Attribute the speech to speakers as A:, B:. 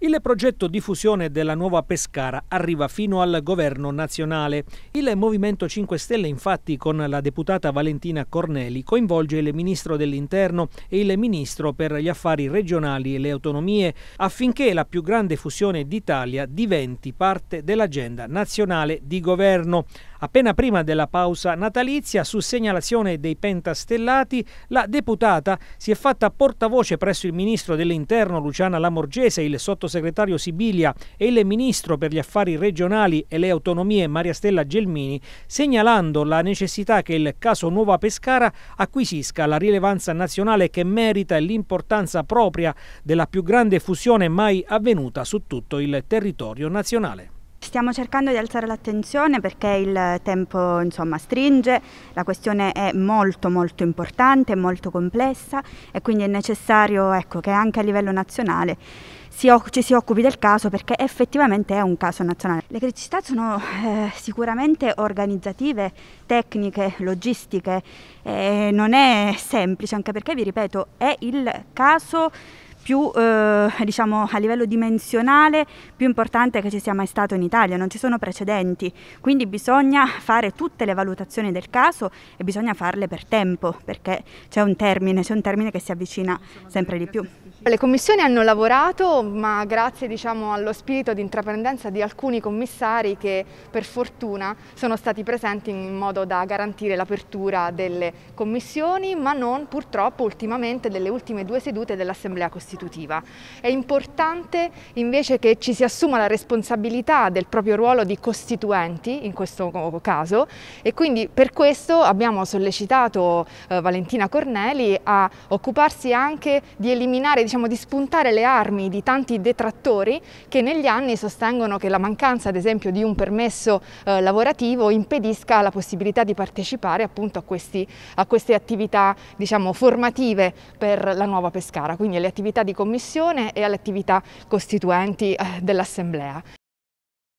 A: Il progetto di fusione della nuova Pescara arriva fino al governo nazionale. Il Movimento 5 Stelle infatti con la deputata Valentina Corneli coinvolge il ministro dell'interno e il ministro per gli affari regionali e le autonomie affinché la più grande fusione d'Italia diventi parte dell'agenda nazionale di governo. Appena prima della pausa natalizia, su segnalazione dei pentastellati, la deputata si è fatta portavoce presso il ministro dell'Interno Luciana Lamorgese, il sottosegretario Sibilia e il ministro per gli affari regionali e le autonomie Maria Stella Gelmini, segnalando la necessità che il caso Nuova Pescara acquisisca la rilevanza nazionale che merita e l'importanza propria della più grande fusione mai avvenuta su tutto il territorio nazionale.
B: Stiamo cercando di alzare l'attenzione perché il tempo insomma, stringe, la questione è molto molto importante, molto complessa e quindi è necessario ecco, che anche a livello nazionale si ci si occupi del caso perché effettivamente è un caso nazionale. Le criticità sono eh, sicuramente organizzative, tecniche, logistiche, eh, non è semplice anche perché vi ripeto è il caso più eh, diciamo a livello dimensionale più importante che ci sia mai stato in Italia, non ci sono precedenti, quindi bisogna fare tutte le valutazioni del caso e bisogna farle per tempo perché c'è un termine, c'è un termine che si avvicina sempre di più.
C: Le commissioni hanno lavorato ma grazie diciamo, allo spirito di intraprendenza di alcuni commissari che per fortuna sono stati presenti in modo da garantire l'apertura delle commissioni ma non purtroppo ultimamente delle ultime due sedute dell'Assemblea Costituzionale sostitutiva. È importante invece che ci si assuma la responsabilità del proprio ruolo di costituenti in questo caso e quindi per questo abbiamo sollecitato eh, Valentina Corneli a occuparsi anche di eliminare, diciamo di spuntare le armi di tanti detrattori che negli anni sostengono che la mancanza ad esempio di un permesso eh, lavorativo impedisca la possibilità di partecipare appunto a, questi, a queste attività diciamo formative per la nuova Pescara, quindi le attività di di commissione e alle attività costituenti eh, dell'Assemblea.